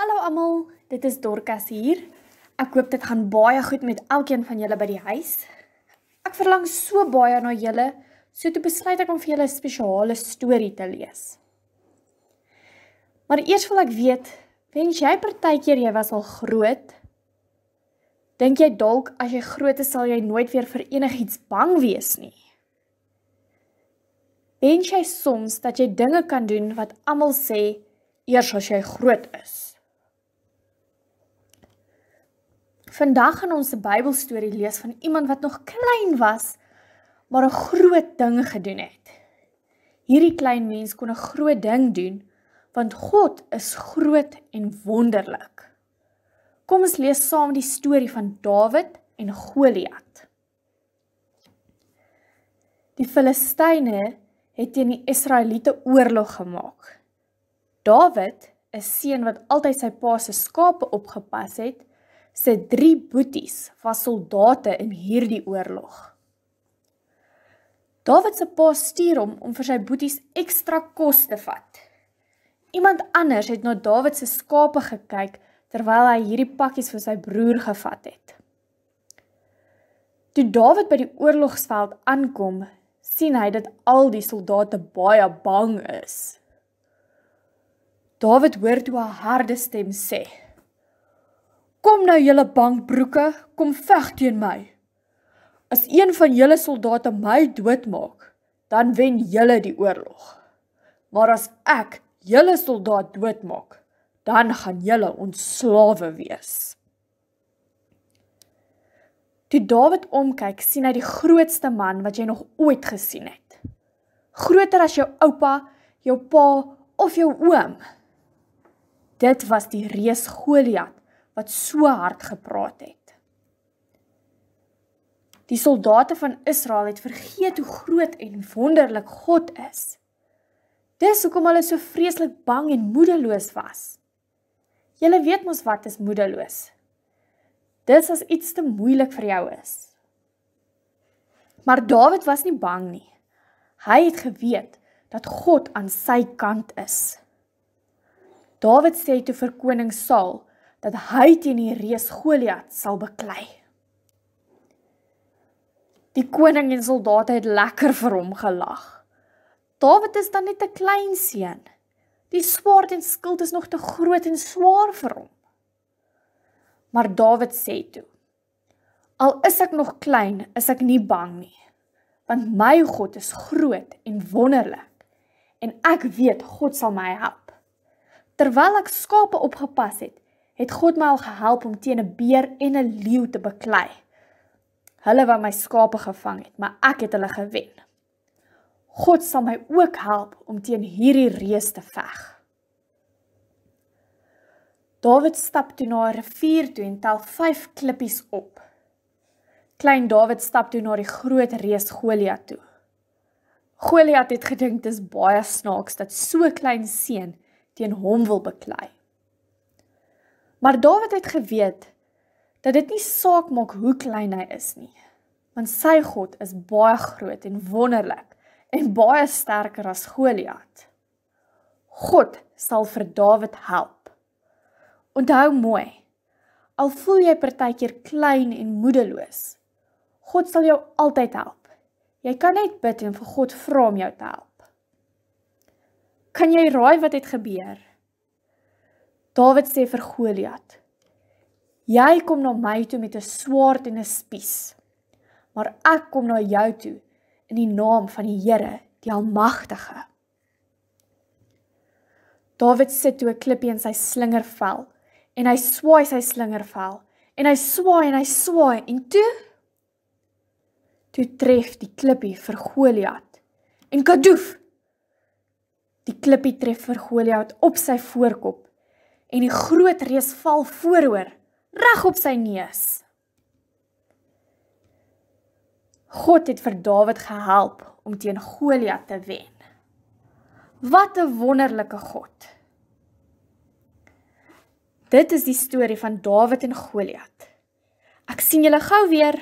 Hallo almal, dit is Dorcas hier. Ek hoop dit gaan baie goed met elkeen van julle by die huis. Ek verlang so baie na julle, so toe besluit ek om vir julle 'n spesiale storie te lees. Maar eers wil ek weet, wens jy partykeer jy was al groot? Dink jy dalk as jy groot is sal jy nooit weer vir enigiets bang wees nie? Wens jy soms dat jy dinge kan doen wat almal sê eers as jy groot is? Vandag gaan ons 'n Bybelstorie lees van iemand wat nog klein was, maar 'n groot ding gedoen het. Hierdie klein mens kon 'n groot ding doen, want God is groot en wonderlik. Kom ons lees saam die storie van Dawid en Goliat. Die Filistyne het teen die Israeliete oorlog gemaak. Dawid, 'n seun wat altyd sy pa se skape opgepas het, se drie boeties was soldate in hierdie oorlog. Dawid se pa stuur hom om vir sy boeties ekstra kos te vat. Iemand anders het na Dawid se skape gekyk terwyl hy hierdie pakkies vir sy broer gevat het. Toe Dawid by die oorlogsveld aankom, sien hy dat al die soldate baie bang is. Dawid hoor toe 'n harde stem sê: Hoekom nou julle bankbroeke kom veg teen my? As een van julle soldate my doodmaak, dan wen julle die oorlog. Maar as ek julle soldaat doodmaak, dan gaan julle ons slawe wees. Toe Dawid omkyk, sien hy die grootste man wat jy nog ooit gesien het. Groter as jou oupa, jou pa of jou oom. Dit was die reus Goliat wat so hard gepraat het. Die soldate van Israel het vergeet hoe groot en wonderlik God is. Dis hoekom hulle so vreeslik bang en moedeloos was. Julle weet mos wat is moedeloos. Dis as iets te moeilik vir jou is. Maar Dawid was nie bang nie. Hy het geweet dat God aan sy kant is. Dawid sê toe vir koning Saul: dat hy teen die reus Goliat sal beklei. Die koning en soldate het lekker vir hom gelag. Dawid is dan net 'n klein seun. Die swaard en skild is nog te groot en swaar vir hom. Maar Dawid sê toe: Al is ek nog klein, is ek nie bang nie, want my God is groot en wonderlik en ek weet God sal my help. Terwyl ek skape opgepas het, het God my al gehelp om teen 'n beer en 'n leeu te beklei. Hulle wat my skape gevang het, maar ek het hulle gewen. God sal my ook help om teen hierdie reus te veg. Dawid stap toe na 'n rivier toe en tel 5 klippies op. Klein Dawid stap toe na die groot reus Goliat toe. Goliat het gedink dit is baie snaaks dat so klein seun teen hom wil beklei. Maar Dawid het geweet dat dit nie saak maak hoe klein hy is nie, want sy God is baie groot en wonderlik en baie sterker as Goliat. God sal vir Dawid help. Onthou mooi, al voel jy partykeer klein en moedeloos, God sal jou altyd help. Jy kan net bid en vir God vra om jou te help. Kan jy raai wat het gebeur? Dawid sê vir Goliat: Jy kom na my toe met 'n swaard en 'n spies. Maar ek kom na jou toe in die naam van die Here, die Almagtige. Dawid sit toe 'n klippie in sy slingervel en hy swaai sy slingervel en hy swaai en hy swaai en toe toe tref die klippie vir Goliat. En kadoef. Die klippie tref vir Goliat op sy voorkop en die groot reus val vooroor reg op sy neus. God het vir Dawid gehelp om teen Goliat te wen. Wat 'n wonderlike God. Dit is die storie van Dawid en Goliat. Ek sien julle gou weer.